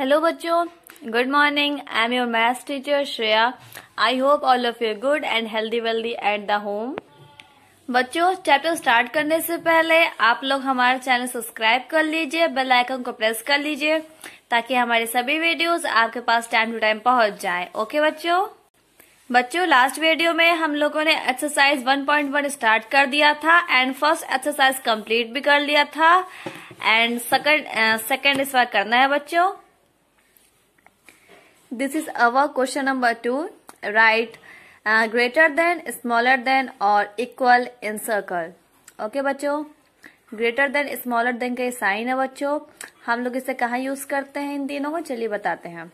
Hello बच्चों good morning I am your maths teacher Shreya I hope all of you good and healthy wealthy at the home बच्चों chapter start करने से पहले आप लोग हमारा चैनल सब्सक्राइब कर लीजिए बेल आइकन को प्रेस कर लीजिए ताकि हमारे सभी वीडियोस आपके पास टाइम टू टाइम पहुंच जाए ओके बच्चों बच्चों लास्ट वीडियो में हम लोगों ने एक्सरसाइज 1.1 स्टार्ट कर दिया था एंड फर्स्ट एक्सरसाइज कंप्लीट भी कर लिया था एंड सेकंड सेकंड इस बार करना है बच्चों this is our question number two right greater than smaller than और equal in circle okay okay, बच्चों ग्रेटर देन स्मॉलर देन का साइन है बच्चों हम लोग इसे कहा यूज करते हैं इन दिनों को चलिए बताते हैं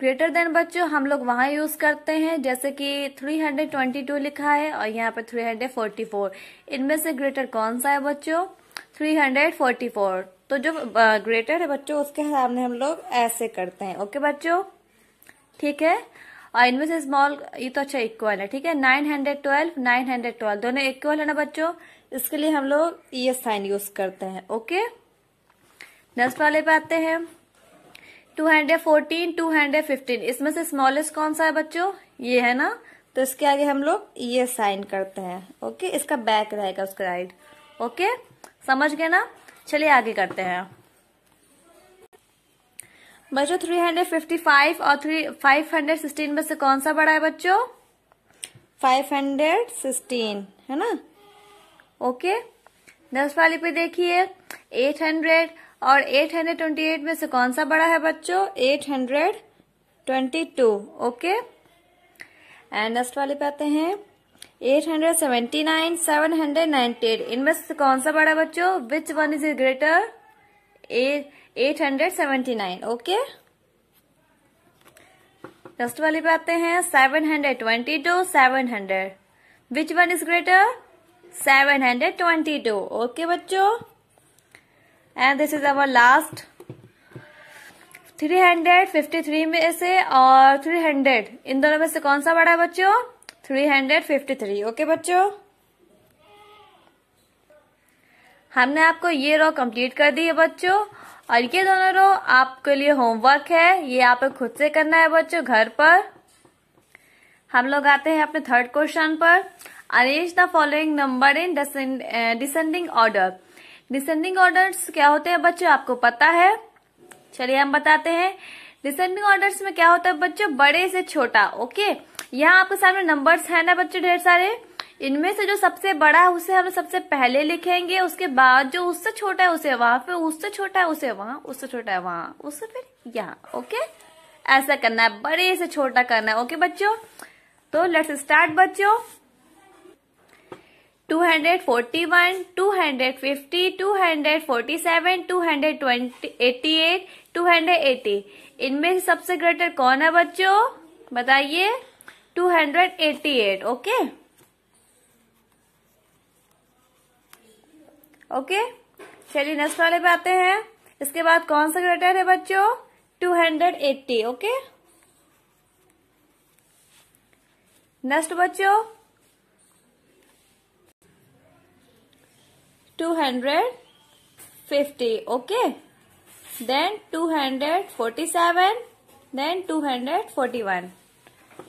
ग्रेटर देन बच्चों हम लोग वहां यूज करते हैं जैसे कि 322 लिखा है और यहाँ पर 344 इनमें से ग्रेटर कौन सा है बच्चों 344 तो जो ग्रेटर है बच्चों उसके हिसाब से हम लोग ऐसे करते हैं ओके बच्चों ठीक है और इनमें से स्मॉल ये तो अच्छा इक्वल है ठीक है nine hundred twelve nine hundred twelve दोनों इक्वल है ना बच्चों इसके लिए हम लोग ये साइन यूज करते हैं ओके नेक्स्ट वाले पे आते हैं two hundred fourteen two hundred fifteen इसमें से स्मॉलेस्ट कौन सा है बच्चों ये है ना तो इसके आगे हम लोग ये साइन करते हैं ओके इसका बैक रहेगा उसका राइट ओके समझ गए ना चलिए आगे करते हैं बच्चों 355 और 3 516 में से कौन सा बड़ा है बच्चों 516 है ना ओके दस वाली पे देखिए 800 और 828 में से कौन सा बड़ा है बच्चों 822 ओके एंड नेक्स्ट वाले पे आते हैं eight hundred seventy nine seven hundred ninety eight इनमें से कौन सा बड़ा बच्चों which one is greater eight hundred seventy nine okay next वाले पे आते हैं seven hundred twenty two seven hundred which one is greater seven hundred twenty two okay बच्चो and this is our last 353 में से और 300 इन दोनों में से कौन सा बड़ा है बच्चों three hundred fifty three okay बच्चों हमने आपको ये रो कंप्लीट कर दी है बच्चों और ये दोनों रो आपके लिए होमवर्क है ये आप खुद से करना है बच्चों घर पर हम लोग आते हैं अपने थर्ड क्वेश्चन पर arrange the following number in descending order descending orders क्या होते हैं बच्चों आपको पता है चलिए हम बताते हैं डिसेंडिंग ऑर्डर्स में क्या होता है बच्चों बड़े से छोटा ओके okay? यहाँ आपके सामने नंबर्स है ना बच्चे ढेर सारे इनमें से जो सबसे बड़ा है उसे हम सबसे पहले लिखेंगे उसके बाद जो उससे छोटा है उसे वहां फिर उससे छोटा है उसे वहां उससे छोटा है वहां उससे फिर यहाँ ओके ऐसा करना है बड़े से छोटा करना है ओके बच्चों तो लेट्स स्टार्ट बच्चों 241, 250, 247, 288, 280 इनमें सबसे ग्रेटर कौन है बच्चों बताइए two hundred eight okay okay चलिए नेक्स्ट वाले पे आते हैं इसके बाद कौन सा ग्रेटर है बच्चों two hundred eighty okay next बच्चों two hundred fifty okay then two hundred forty seven then two hundred forty one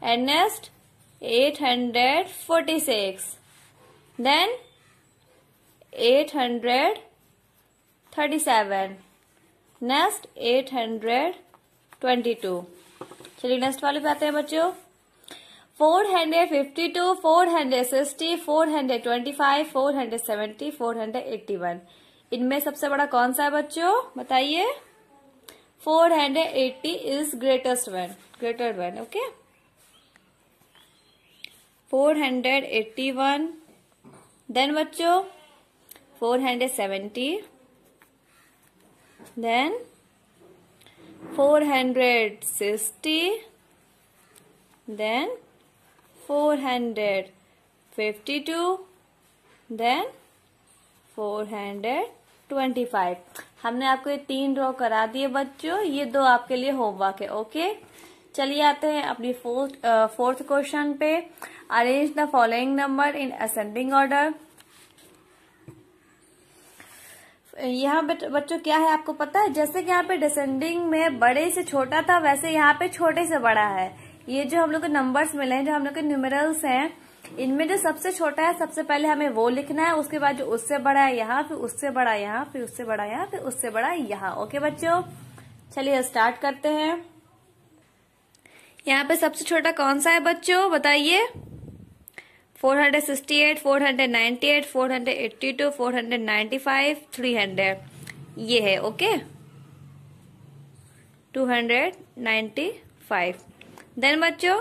and next 846 then 837 next 822 चलिए नेक्स्ट वाले पे आते हैं बच्चों 452 460 425 470 481 इनमें सबसे बड़ा कौन सा है बच्चों बताइए 480 is greatest one greater one okay four hundred eighty one then बच्चों four hundred seventy then four hundred sixty then then four hundred fifty two four hundred twenty five हमने आपको ये तीन ड्रॉ करा दिए बच्चों ये दो आपके लिए होमवर्क है ओके चलिए आते हैं अपनी फोर्थ फोर्थ क्वेश्चन पे arrange the following number in ascending order यहाँ बच्चों क्या है आपको पता है जैसे कि यहाँ पे डिसेंडिंग में बड़े से छोटा था वैसे यहाँ पे छोटे से बड़ा है ये जो हम लोग को नंबर्स मिले हैं जो हम लोग के न्यूमरल्स हैं इनमें जो सबसे छोटा है सबसे पहले हमें वो लिखना है उसके बाद जो उससे बड़ा है यहाँ फिर उससे बड़ा यहाँ फिर उससे बड़ा यहाँ फिर उससे बड़ा यहाँ ओके बच्चों चलिए स्टार्ट करते हैं यहाँ पे सबसे छोटा कौन सा है बच्चों बताइए 468, 498, 482, 495, 300 ये है ओके 295 देन बच्चों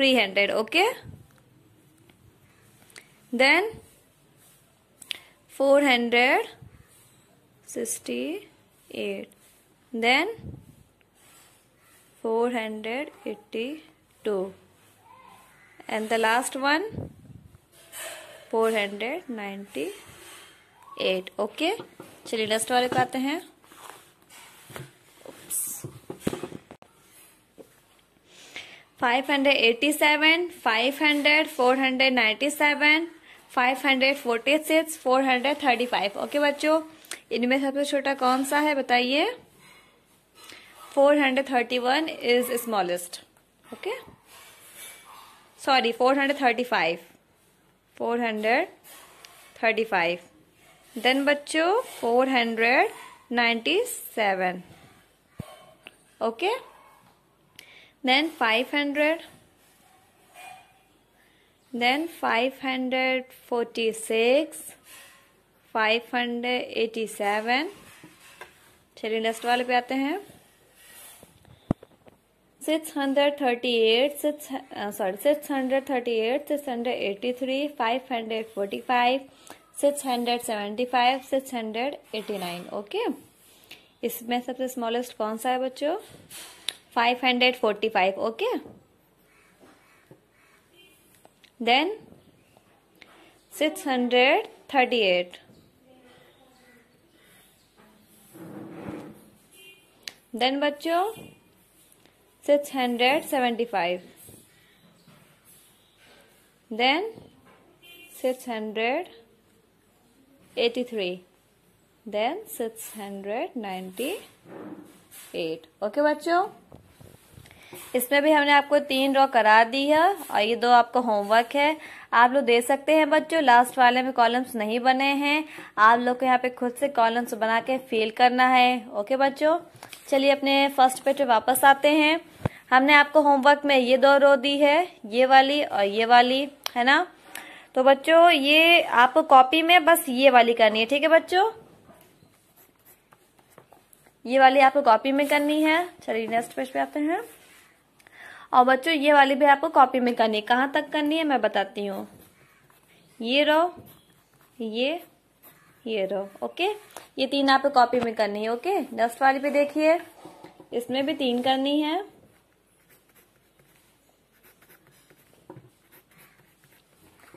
300 okay then 400 eight then last and the last one eight okay चलिए नेक्स्ट वाले पे आते हैं five hundred eighty seven five hundred four hundred ninety seven five hundred forty six four hundred thirty five okay बच्चों इनमें सबसे छोटा कौन सा है बताइए 431 is smallest okay sorry 435 435 then बच्चों 497 okay then 500 then 546 587 चलिए नेक्स्ट वाले पे आते हैं six hundred thirty eight six sorry six hundred thirty eight six hundred eighty three five hundred forty five six hundred seventy five six hundred eighty nine okay इसमें सबसे smallest कौन सा है बच्चों five hundred forty five okay then six hundred thirty eight then बच्चों six hundred seventy five then hundred then eight okay बच्चों इसमें भी हमने आपको तीन ड्रॉ करा दी है और ये दो आपका होमवर्क है आप लोग दे सकते हैं बच्चों लास्ट वाले में कॉलम्स नहीं बने हैं आप लोग को यहाँ पे खुद से कॉलम्स बना के फिल करना है ओके बच्चों चलिए अपने फर्स्ट पेज पे वापस आते हैं हमने आपको होमवर्क में ये दो रो दी है ये वाली और ये वाली है ना तो बच्चों ये आपको कॉपी में बस ये वाली करनी है ठीक है बच्चों ये वाली आपको कॉपी में करनी है चलिए नेक्स्ट पेज पे आते हैं और बच्चों ये वाली भी आपको कॉपी में करनी है कहाँ तक करनी है मैं बताती हूँ ये रो ये ये रो ओके ये तीन आपको कॉपी में करनी है ओके नेक्स्ट वाली भी देखिए इसमें भी तीन करनी है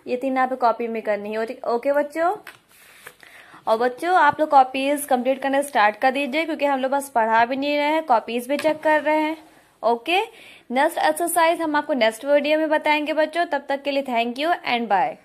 ये तीन आप कॉपी में करनी है ओके बच्चों और बच्चों आप लोग कॉपीज कंप्लीट करने स्टार्ट कर दीजिए क्योंकि हम लोग बस पढ़ा भी नहीं रहे हैं कॉपीज भी चेक कर रहे हैं ओके नेक्स्ट एक्सरसाइज हम आपको नेक्स्ट वीडियो में बताएंगे बच्चों तब तक के लिए थैंक यू एंड बाय